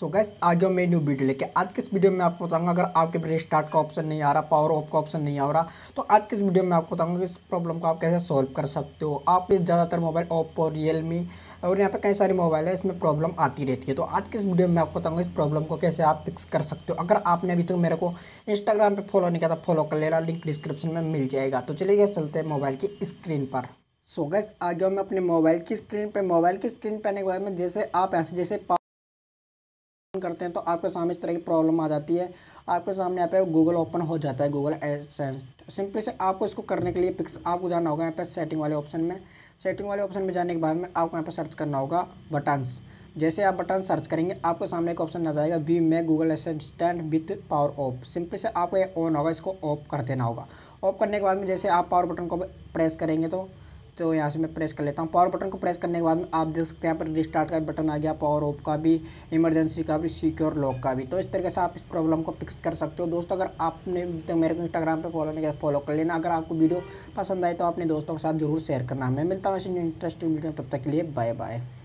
सो gas आगे मैं new video लेके आज के इस वीडियो में आपको बताऊंगा अगर आपके पे रिस्टार्ट का ऑप्शन नहीं आ रहा पावर ऑफ का ऑप्शन नहीं आ रहा तो आज के इस वीडियो में आपको बताऊंगा कि इस प्रॉब्लम को आप कैसे सॉल्व कर सकते हो आप ज़्यादातर मोबाइल ओप्पो रियलमी और यहाँ पे कई सारे मोबाइल है इसमें प्रॉब्लम आती रहती है तो आज के इस वीडियो में आपको बताऊंगा इस प्रॉब्लम को कैसे आप फिक्स कर सकते हो अगर आपने अभी तक तो मेरे को इंस्टाग्राम पे फॉलो नहीं किया था फॉलो तो कर लेना लिंक डिस्क्रिप्शन में मिल जाएगा तो चलिए चलते हैं मोबाइल की स्क्रीन पर सो गैस आ गया मैं अपने मोबाइल की स्क्रीन पर मोबाइल की स्क्रीन पर आने के बाद में जैसे आप ऐसे जैसे करते हैं तो आपके सामने इस तरह की प्रॉब्लम आ जाती है आपके सामने यहाँ पे गूगल ओपन हो जाता है गूगल एसेंस सिंपली से आपको इसको करने के लिए पिक्स आपको जाना होगा यहाँ पे सेटिंग वाले ऑप्शन में सेटिंग वाले ऑप्शन में जाने के बाद में आपको यहाँ पे सर्च करना होगा बटन्स जैसे आप बटन सर्च करेंगे आपके सामने एक ऑप्शन आ जाएगा we may Google Assistant with power off simply से आपको ये ऑन होगा इसको ऑफ कर देना होगा ऑफ करने के बाद में जैसे आप पावर बटन को प्रेस करेंगे तो तो यहाँ से मैं प्रेस कर लेता हूँ पावर बटन को प्रेस करने के बाद आप देख सकते हैं यहाँ पर रिस्टार्ट का बटन आ गया पावर ऑफ का भी इमरजेंसी का भी सिक्योर लॉक का भी तो इस तरीके से आप इस प्रॉब्लम को फिक्स कर सकते हो दोस्तों अगर आपने तो मेरे को इंस्टाग्राम पर फॉलो नहीं किया फॉलो कर लेना अगर आपको वीडियो पसंद आए तो अपने दोस्तों के साथ जरूर शेयर करना मैं मिलता हूँ ऐसे इंटरेस्टिंग वीडियो तब तक के लिए बाय बाय